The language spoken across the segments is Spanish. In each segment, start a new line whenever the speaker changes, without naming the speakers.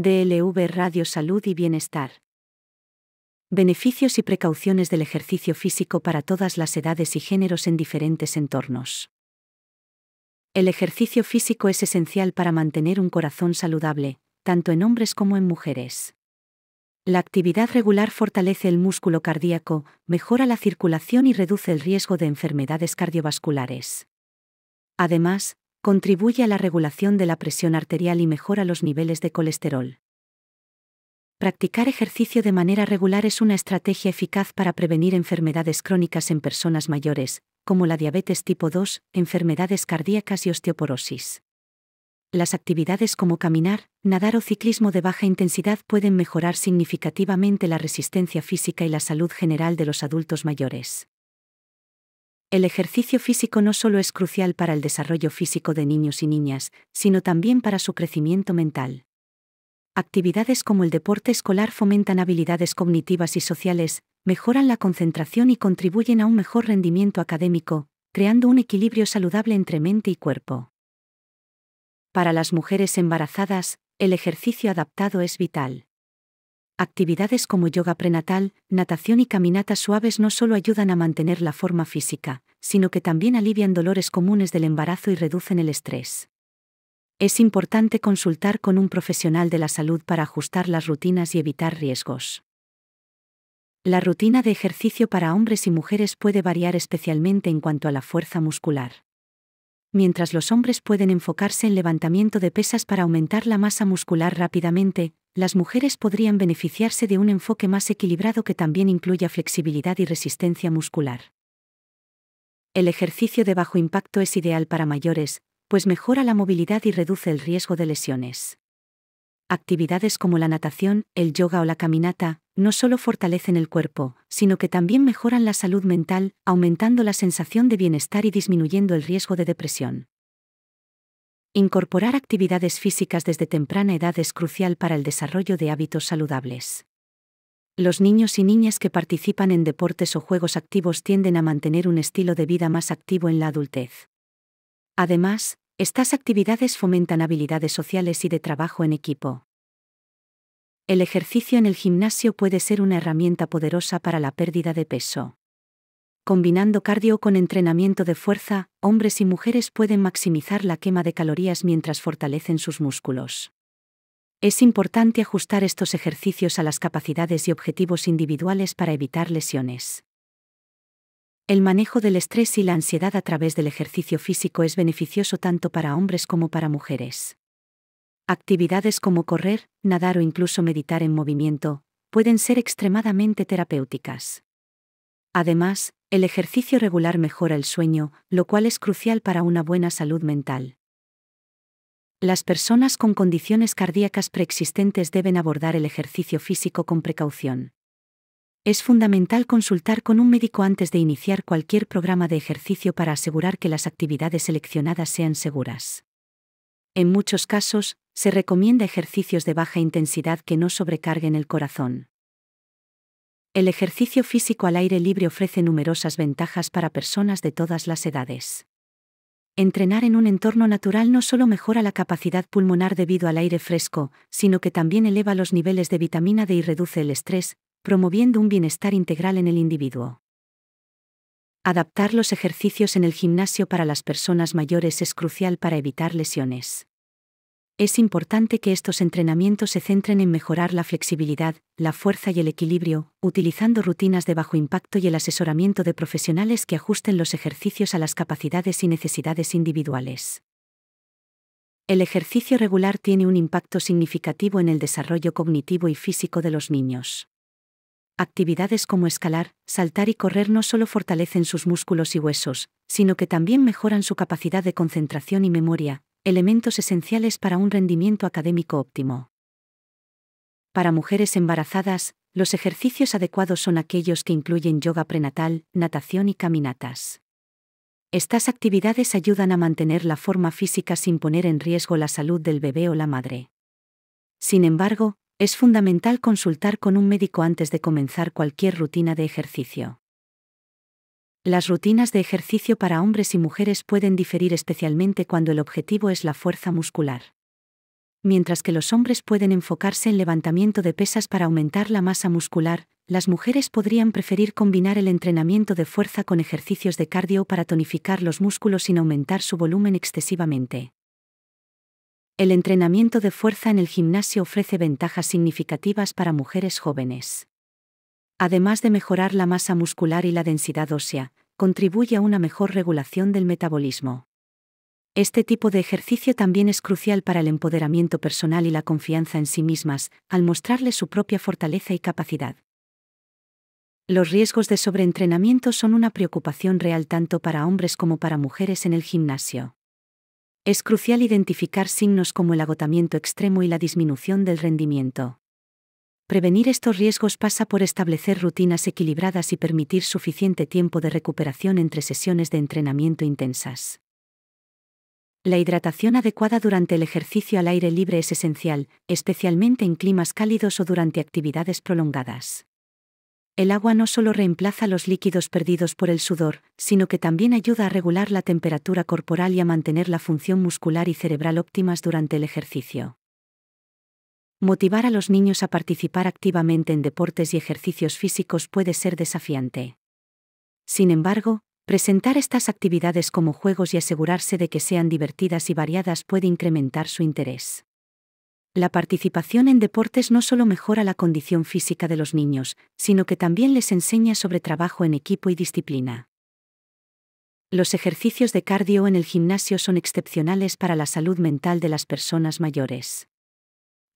DLV Radio Salud y Bienestar. Beneficios y precauciones del ejercicio físico para todas las edades y géneros en diferentes entornos. El ejercicio físico es esencial para mantener un corazón saludable, tanto en hombres como en mujeres. La actividad regular fortalece el músculo cardíaco, mejora la circulación y reduce el riesgo de enfermedades cardiovasculares. Además, Contribuye a la regulación de la presión arterial y mejora los niveles de colesterol. Practicar ejercicio de manera regular es una estrategia eficaz para prevenir enfermedades crónicas en personas mayores, como la diabetes tipo 2, enfermedades cardíacas y osteoporosis. Las actividades como caminar, nadar o ciclismo de baja intensidad pueden mejorar significativamente la resistencia física y la salud general de los adultos mayores. El ejercicio físico no solo es crucial para el desarrollo físico de niños y niñas, sino también para su crecimiento mental. Actividades como el deporte escolar fomentan habilidades cognitivas y sociales, mejoran la concentración y contribuyen a un mejor rendimiento académico, creando un equilibrio saludable entre mente y cuerpo. Para las mujeres embarazadas, el ejercicio adaptado es vital. Actividades como yoga prenatal, natación y caminatas suaves no solo ayudan a mantener la forma física, sino que también alivian dolores comunes del embarazo y reducen el estrés. Es importante consultar con un profesional de la salud para ajustar las rutinas y evitar riesgos. La rutina de ejercicio para hombres y mujeres puede variar especialmente en cuanto a la fuerza muscular. Mientras los hombres pueden enfocarse en levantamiento de pesas para aumentar la masa muscular rápidamente, las mujeres podrían beneficiarse de un enfoque más equilibrado que también incluya flexibilidad y resistencia muscular. El ejercicio de bajo impacto es ideal para mayores, pues mejora la movilidad y reduce el riesgo de lesiones. Actividades como la natación, el yoga o la caminata no solo fortalecen el cuerpo, sino que también mejoran la salud mental, aumentando la sensación de bienestar y disminuyendo el riesgo de depresión. Incorporar actividades físicas desde temprana edad es crucial para el desarrollo de hábitos saludables. Los niños y niñas que participan en deportes o juegos activos tienden a mantener un estilo de vida más activo en la adultez. Además, estas actividades fomentan habilidades sociales y de trabajo en equipo. El ejercicio en el gimnasio puede ser una herramienta poderosa para la pérdida de peso combinando cardio con entrenamiento de fuerza, hombres y mujeres pueden maximizar la quema de calorías mientras fortalecen sus músculos. Es importante ajustar estos ejercicios a las capacidades y objetivos individuales para evitar lesiones. El manejo del estrés y la ansiedad a través del ejercicio físico es beneficioso tanto para hombres como para mujeres. Actividades como correr, nadar o incluso meditar en movimiento pueden ser extremadamente terapéuticas. Además, el ejercicio regular mejora el sueño, lo cual es crucial para una buena salud mental. Las personas con condiciones cardíacas preexistentes deben abordar el ejercicio físico con precaución. Es fundamental consultar con un médico antes de iniciar cualquier programa de ejercicio para asegurar que las actividades seleccionadas sean seguras. En muchos casos, se recomienda ejercicios de baja intensidad que no sobrecarguen el corazón. El ejercicio físico al aire libre ofrece numerosas ventajas para personas de todas las edades. Entrenar en un entorno natural no solo mejora la capacidad pulmonar debido al aire fresco, sino que también eleva los niveles de vitamina D y reduce el estrés, promoviendo un bienestar integral en el individuo. Adaptar los ejercicios en el gimnasio para las personas mayores es crucial para evitar lesiones. Es importante que estos entrenamientos se centren en mejorar la flexibilidad, la fuerza y el equilibrio, utilizando rutinas de bajo impacto y el asesoramiento de profesionales que ajusten los ejercicios a las capacidades y necesidades individuales. El ejercicio regular tiene un impacto significativo en el desarrollo cognitivo y físico de los niños. Actividades como escalar, saltar y correr no solo fortalecen sus músculos y huesos, sino que también mejoran su capacidad de concentración y memoria, elementos esenciales para un rendimiento académico óptimo. Para mujeres embarazadas, los ejercicios adecuados son aquellos que incluyen yoga prenatal, natación y caminatas. Estas actividades ayudan a mantener la forma física sin poner en riesgo la salud del bebé o la madre. Sin embargo, es fundamental consultar con un médico antes de comenzar cualquier rutina de ejercicio. Las rutinas de ejercicio para hombres y mujeres pueden diferir especialmente cuando el objetivo es la fuerza muscular. Mientras que los hombres pueden enfocarse en levantamiento de pesas para aumentar la masa muscular, las mujeres podrían preferir combinar el entrenamiento de fuerza con ejercicios de cardio para tonificar los músculos sin aumentar su volumen excesivamente. El entrenamiento de fuerza en el gimnasio ofrece ventajas significativas para mujeres jóvenes además de mejorar la masa muscular y la densidad ósea, contribuye a una mejor regulación del metabolismo. Este tipo de ejercicio también es crucial para el empoderamiento personal y la confianza en sí mismas, al mostrarle su propia fortaleza y capacidad. Los riesgos de sobreentrenamiento son una preocupación real tanto para hombres como para mujeres en el gimnasio. Es crucial identificar signos como el agotamiento extremo y la disminución del rendimiento. Prevenir estos riesgos pasa por establecer rutinas equilibradas y permitir suficiente tiempo de recuperación entre sesiones de entrenamiento intensas. La hidratación adecuada durante el ejercicio al aire libre es esencial, especialmente en climas cálidos o durante actividades prolongadas. El agua no solo reemplaza los líquidos perdidos por el sudor, sino que también ayuda a regular la temperatura corporal y a mantener la función muscular y cerebral óptimas durante el ejercicio. Motivar a los niños a participar activamente en deportes y ejercicios físicos puede ser desafiante. Sin embargo, presentar estas actividades como juegos y asegurarse de que sean divertidas y variadas puede incrementar su interés. La participación en deportes no solo mejora la condición física de los niños, sino que también les enseña sobre trabajo en equipo y disciplina. Los ejercicios de cardio en el gimnasio son excepcionales para la salud mental de las personas mayores.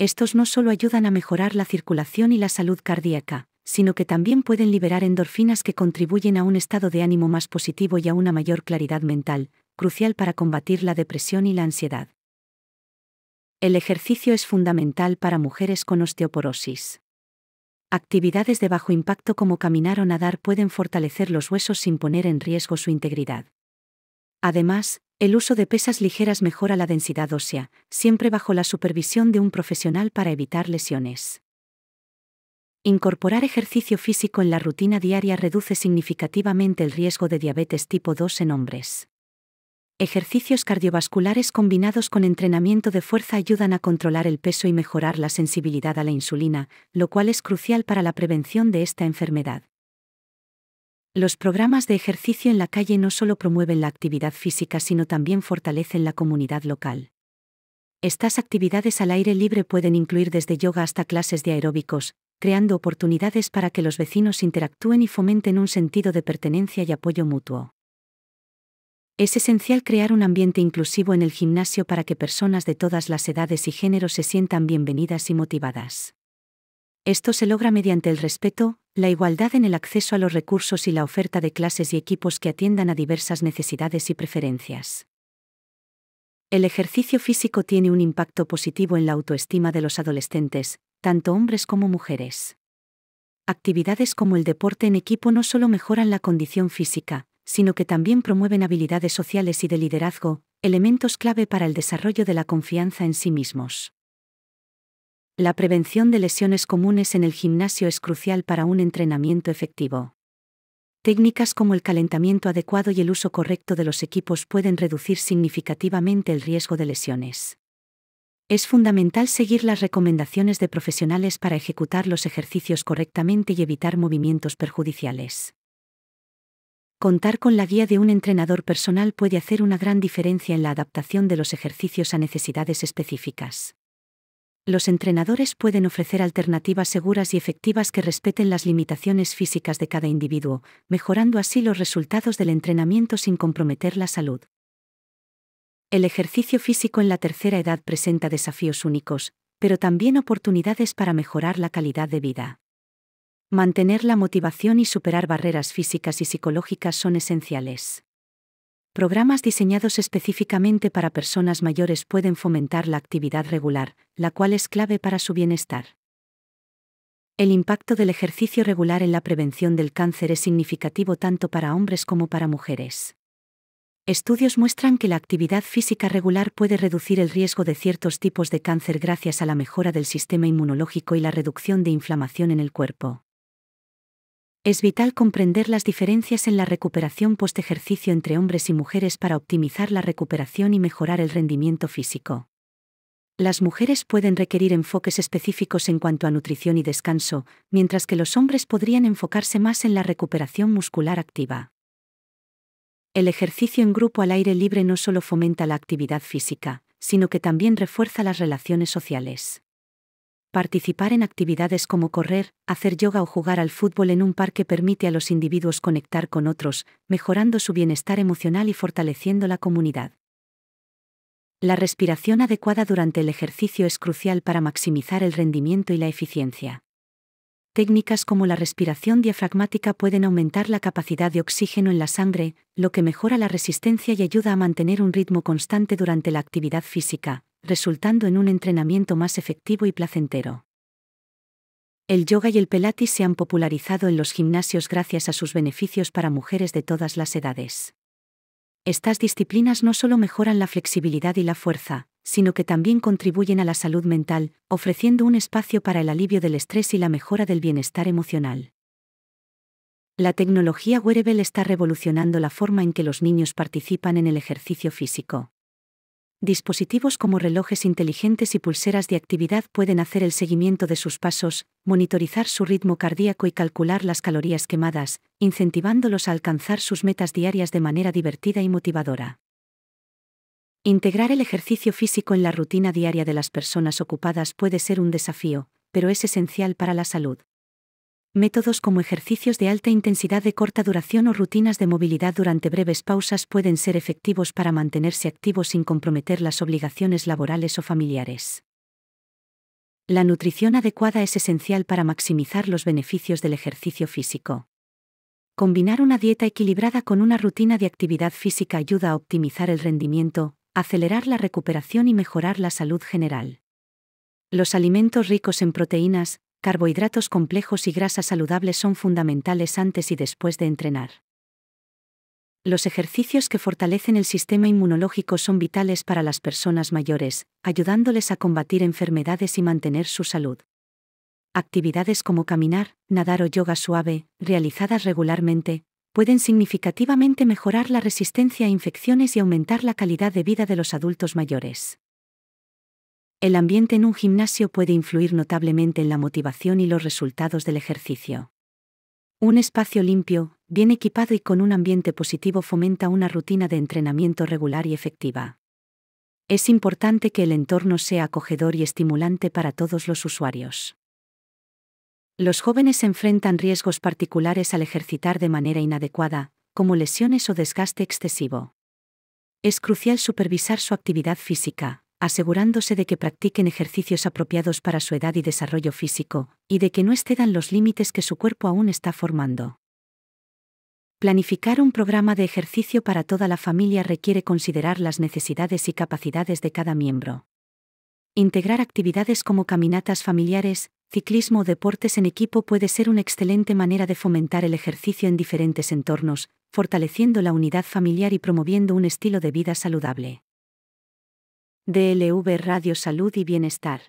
Estos no solo ayudan a mejorar la circulación y la salud cardíaca, sino que también pueden liberar endorfinas que contribuyen a un estado de ánimo más positivo y a una mayor claridad mental, crucial para combatir la depresión y la ansiedad. El ejercicio es fundamental para mujeres con osteoporosis. Actividades de bajo impacto como caminar o nadar pueden fortalecer los huesos sin poner en riesgo su integridad. Además, el uso de pesas ligeras mejora la densidad ósea, siempre bajo la supervisión de un profesional para evitar lesiones. Incorporar ejercicio físico en la rutina diaria reduce significativamente el riesgo de diabetes tipo 2 en hombres. Ejercicios cardiovasculares combinados con entrenamiento de fuerza ayudan a controlar el peso y mejorar la sensibilidad a la insulina, lo cual es crucial para la prevención de esta enfermedad. Los programas de ejercicio en la calle no solo promueven la actividad física, sino también fortalecen la comunidad local. Estas actividades al aire libre pueden incluir desde yoga hasta clases de aeróbicos, creando oportunidades para que los vecinos interactúen y fomenten un sentido de pertenencia y apoyo mutuo. Es esencial crear un ambiente inclusivo en el gimnasio para que personas de todas las edades y géneros se sientan bienvenidas y motivadas. Esto se logra mediante el respeto, la igualdad en el acceso a los recursos y la oferta de clases y equipos que atiendan a diversas necesidades y preferencias. El ejercicio físico tiene un impacto positivo en la autoestima de los adolescentes, tanto hombres como mujeres. Actividades como el deporte en equipo no solo mejoran la condición física, sino que también promueven habilidades sociales y de liderazgo, elementos clave para el desarrollo de la confianza en sí mismos. La prevención de lesiones comunes en el gimnasio es crucial para un entrenamiento efectivo. Técnicas como el calentamiento adecuado y el uso correcto de los equipos pueden reducir significativamente el riesgo de lesiones. Es fundamental seguir las recomendaciones de profesionales para ejecutar los ejercicios correctamente y evitar movimientos perjudiciales. Contar con la guía de un entrenador personal puede hacer una gran diferencia en la adaptación de los ejercicios a necesidades específicas los entrenadores pueden ofrecer alternativas seguras y efectivas que respeten las limitaciones físicas de cada individuo, mejorando así los resultados del entrenamiento sin comprometer la salud. El ejercicio físico en la tercera edad presenta desafíos únicos, pero también oportunidades para mejorar la calidad de vida. Mantener la motivación y superar barreras físicas y psicológicas son esenciales. Programas diseñados específicamente para personas mayores pueden fomentar la actividad regular, la cual es clave para su bienestar. El impacto del ejercicio regular en la prevención del cáncer es significativo tanto para hombres como para mujeres. Estudios muestran que la actividad física regular puede reducir el riesgo de ciertos tipos de cáncer gracias a la mejora del sistema inmunológico y la reducción de inflamación en el cuerpo. Es vital comprender las diferencias en la recuperación post-ejercicio entre hombres y mujeres para optimizar la recuperación y mejorar el rendimiento físico. Las mujeres pueden requerir enfoques específicos en cuanto a nutrición y descanso, mientras que los hombres podrían enfocarse más en la recuperación muscular activa. El ejercicio en grupo al aire libre no solo fomenta la actividad física, sino que también refuerza las relaciones sociales. Participar en actividades como correr, hacer yoga o jugar al fútbol en un parque permite a los individuos conectar con otros, mejorando su bienestar emocional y fortaleciendo la comunidad. La respiración adecuada durante el ejercicio es crucial para maximizar el rendimiento y la eficiencia. Técnicas como la respiración diafragmática pueden aumentar la capacidad de oxígeno en la sangre, lo que mejora la resistencia y ayuda a mantener un ritmo constante durante la actividad física, resultando en un entrenamiento más efectivo y placentero. El yoga y el pelatis se han popularizado en los gimnasios gracias a sus beneficios para mujeres de todas las edades. Estas disciplinas no solo mejoran la flexibilidad y la fuerza, sino que también contribuyen a la salud mental, ofreciendo un espacio para el alivio del estrés y la mejora del bienestar emocional. La tecnología wearable está revolucionando la forma en que los niños participan en el ejercicio físico. Dispositivos como relojes inteligentes y pulseras de actividad pueden hacer el seguimiento de sus pasos, monitorizar su ritmo cardíaco y calcular las calorías quemadas, incentivándolos a alcanzar sus metas diarias de manera divertida y motivadora. Integrar el ejercicio físico en la rutina diaria de las personas ocupadas puede ser un desafío, pero es esencial para la salud. Métodos como ejercicios de alta intensidad de corta duración o rutinas de movilidad durante breves pausas pueden ser efectivos para mantenerse activos sin comprometer las obligaciones laborales o familiares. La nutrición adecuada es esencial para maximizar los beneficios del ejercicio físico. Combinar una dieta equilibrada con una rutina de actividad física ayuda a optimizar el rendimiento, acelerar la recuperación y mejorar la salud general. Los alimentos ricos en proteínas, Carbohidratos complejos y grasas saludables son fundamentales antes y después de entrenar. Los ejercicios que fortalecen el sistema inmunológico son vitales para las personas mayores, ayudándoles a combatir enfermedades y mantener su salud. Actividades como caminar, nadar o yoga suave, realizadas regularmente, pueden significativamente mejorar la resistencia a infecciones y aumentar la calidad de vida de los adultos mayores. El ambiente en un gimnasio puede influir notablemente en la motivación y los resultados del ejercicio. Un espacio limpio, bien equipado y con un ambiente positivo fomenta una rutina de entrenamiento regular y efectiva. Es importante que el entorno sea acogedor y estimulante para todos los usuarios. Los jóvenes enfrentan riesgos particulares al ejercitar de manera inadecuada, como lesiones o desgaste excesivo. Es crucial supervisar su actividad física, asegurándose de que practiquen ejercicios apropiados para su edad y desarrollo físico, y de que no excedan los límites que su cuerpo aún está formando. Planificar un programa de ejercicio para toda la familia requiere considerar las necesidades y capacidades de cada miembro. Integrar actividades como caminatas familiares, ciclismo o deportes en equipo puede ser una excelente manera de fomentar el ejercicio en diferentes entornos, fortaleciendo la unidad familiar y promoviendo un estilo de vida saludable. DLV Radio Salud y Bienestar.